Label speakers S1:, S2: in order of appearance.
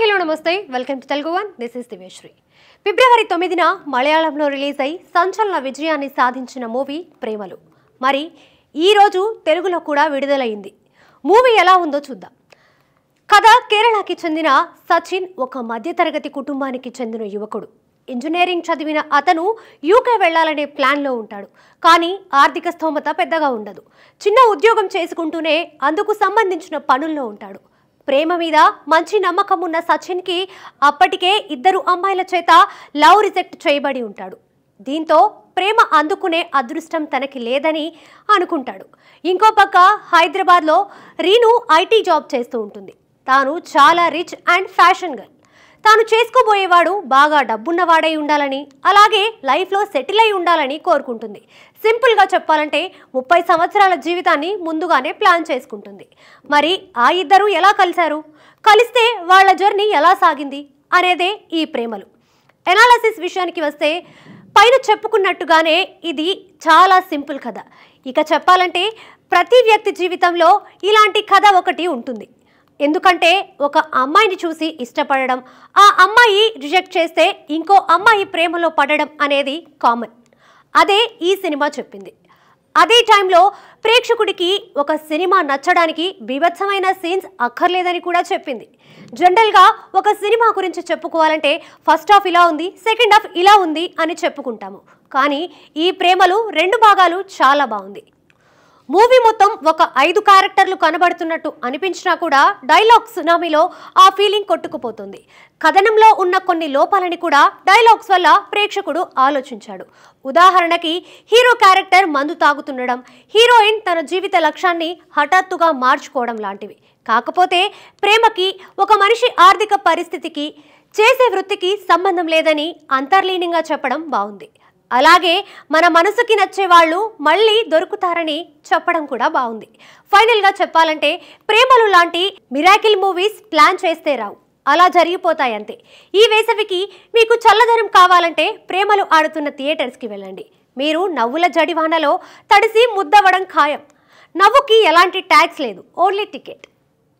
S1: hello నమస్తే welcome to Telugu one this is Divyasri ఫిబ్రవరి తొమ్మిదిన మలయాళంలో రిలీజ్ అయి సంచలన విజయాన్ని సాధించిన మూవీ ప్రేమలు మరి ఈరోజు తెలుగులో కూడా విడుదలైంది మూవీ ఎలా ఉందో చూద్దాం కథ కేరళకి చెందిన సచిన్ ఒక మధ్యతరగతి కుటుంబానికి చెందిన యువకుడు ఇంజనీరింగ్ చదివిన అతను యూకే వెళ్లాలనే ప్లాన్లో ఉంటాడు కానీ ఆర్థిక స్థోమత పెద్దగా ఉండదు చిన్న ఉద్యోగం చేసుకుంటూనే అందుకు సంబంధించిన పనుల్లో ఉంటాడు ప్రేమ మీద మంచి నమ్మకం ఉన్న సచిన్కి అప్పటికే ఇద్దరు అమ్మాయిల చేత లవ్ రిజెక్ట్ చేయబడి ఉంటాడు దీంతో ప్రేమ అందుకునే అదృష్టం తనకి లేదని అనుకుంటాడు ఇంకో పక్క హైదరాబాద్లో రీను ఐటీ జాబ్ చేస్తూ ఉంటుంది తాను చాలా రిచ్ అండ్ ఫ్యాషన్ గర్ల్ తాను చేసుకోబోయేవాడు బాగా డబ్బున్నవాడై ఉండాలని అలాగే లైఫ్లో సెటిల్ అయి ఉండాలని కోరుకుంటుంది సింపుల్గా చెప్పాలంటే ముప్పై సంవత్సరాల జీవితాన్ని ముందుగానే ప్లాన్ చేసుకుంటుంది మరి ఆ ఇద్దరు ఎలా కలిశారు కలిస్తే వాళ్ళ జర్నీ ఎలా సాగింది అనేదే ఈ ప్రేమలు ఎనాలసిస్ విషయానికి వస్తే పైన చెప్పుకున్నట్టుగానే ఇది చాలా సింపుల్ కథ ఇక చెప్పాలంటే ప్రతి వ్యక్తి జీవితంలో ఇలాంటి కథ ఒకటి ఉంటుంది ఎందుకంటే ఒక అమ్మాయిని చూసి ఇష్టపడడం ఆ అమ్మాయి రిజెక్ట్ చేస్తే ఇంకో అమ్మాయి ప్రేమలో పడడం అనేది కామన్ అదే ఈ సినిమా చెప్పింది అదే టైంలో ప్రేక్షకుడికి ఒక సినిమా నచ్చడానికి బీభత్సమైన సీన్స్ అక్కర్లేదని కూడా చెప్పింది జనరల్గా ఒక సినిమా గురించి చెప్పుకోవాలంటే ఫస్ట్ హాఫ్ ఇలా ఉంది సెకండ్ హాఫ్ ఇలా ఉంది అని చెప్పుకుంటాము కానీ ఈ ప్రేమలు రెండు భాగాలు చాలా బాగుంది మూవీ మొత్తం ఒక ఐదు క్యారెక్టర్లు కనబడుతున్నట్టు అనిపించినా కూడా డైలాగ్ సునామీలో ఆ ఫీలింగ్ కొట్టుకుపోతుంది కథనంలో ఉన్న కొన్ని లోపాలని కూడా డైలాగ్స్ వల్ల ప్రేక్షకుడు ఆలోచించాడు ఉదాహరణకి హీరో క్యారెక్టర్ మందు తాగుతుండడం హీరోయిన్ తన జీవిత లక్ష్యాన్ని హఠాత్తుగా మార్చుకోవడం లాంటివి కాకపోతే ప్రేమకి ఒక మనిషి ఆర్థిక పరిస్థితికి చేసే వృత్తికి సంబంధం లేదని అంతర్లీనంగా చెప్పడం బాగుంది అలాగే మన మనసుకి నచ్చే వాళ్ళు మళ్ళీ దొరుకుతారని చెప్పడం కూడా బాగుంది ఫైనల్గా చెప్పాలంటే ప్రేమలు లాంటి మిరాకిల్ మూవీస్ ప్లాన్ చేస్తే రావు అలా జరిగిపోతాయంతే ఈ వేసవికి మీకు చల్లదనం కావాలంటే ప్రేమలు ఆడుతున్న థియేటర్స్కి వెళ్ళండి మీరు నవ్వుల జడివానలో తడిసి ముద్దవడం ఖాయం నవ్వుకి ఎలాంటి ట్యాక్స్ లేదు ఓన్లీ టికెట్